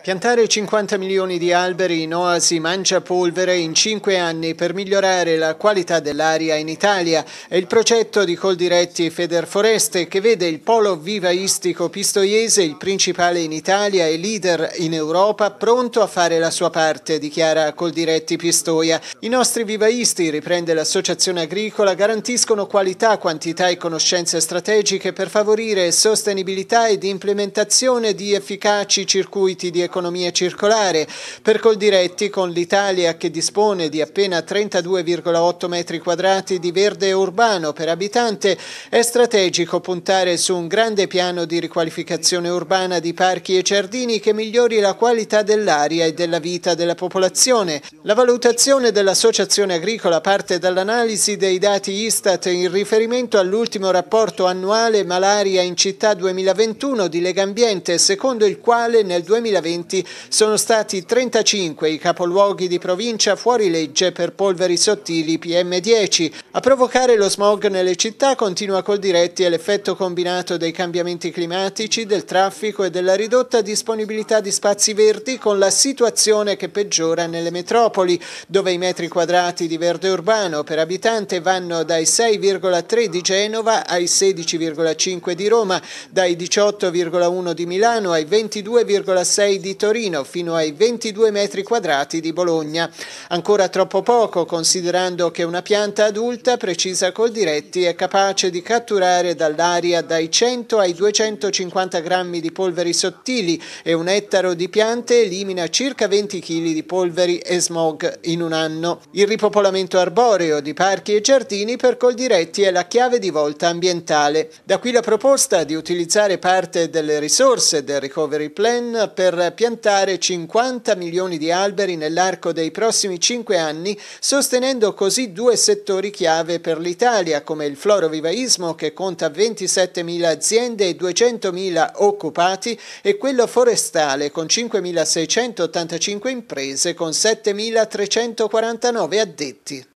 Piantare 50 milioni di alberi in oasi polvere in 5 anni per migliorare la qualità dell'aria in Italia è il progetto di Coldiretti e Federforeste che vede il polo vivaistico pistoiese, il principale in Italia e leader in Europa, pronto a fare la sua parte, dichiara Coldiretti Pistoia. I nostri vivaisti, riprende l'associazione agricola, garantiscono qualità, quantità e conoscenze strategiche per favorire sostenibilità ed implementazione di efficaci circuiti di economia circolare. Per Coldiretti, con l'Italia che dispone di appena 32,8 metri quadrati di verde urbano per abitante, è strategico puntare su un grande piano di riqualificazione urbana di parchi e giardini che migliori la qualità dell'aria e della vita della popolazione. La valutazione dell'Associazione Agricola parte dall'analisi dei dati Istat in riferimento all'ultimo rapporto annuale Malaria in città 2021 di Legambiente, secondo il quale nel 2021 2020 sono stati 35 i capoluoghi di provincia fuori legge per polveri sottili PM10. A provocare lo smog nelle città continua col diretti e l'effetto combinato dei cambiamenti climatici, del traffico e della ridotta disponibilità di spazi verdi con la situazione che peggiora nelle metropoli, dove i metri quadrati di verde urbano per abitante vanno dai 6,3 di Genova ai 16,5 di Roma, dai 18,1 di Milano ai 22,6 di 26 di Torino fino ai 22 metri quadrati di Bologna. Ancora troppo poco considerando che una pianta adulta, precisa col diretti, è capace di catturare dall'aria dai 100 ai 250 grammi di polveri sottili e un ettaro di piante elimina circa 20 kg di polveri e smog in un anno. Il ripopolamento arboreo di parchi e giardini per Coldiretti è la chiave di volta ambientale. Da qui la proposta di utilizzare parte delle risorse del recovery plan per per piantare 50 milioni di alberi nell'arco dei prossimi 5 anni, sostenendo così due settori chiave per l'Italia, come il florovivaismo che conta 27.000 aziende e 200.000 occupati e quello forestale con 5.685 imprese con 7.349 addetti.